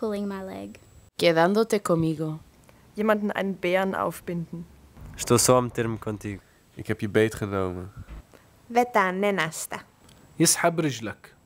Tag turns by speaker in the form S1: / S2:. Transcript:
S1: pulling my leg. Quedándote conmigo. Jemanden einen Bären aufbinden.
S2: Estou só a meter-me contigo. Ik heb je beet genomen.
S3: Veta nenasta.
S4: يسحب رجلك.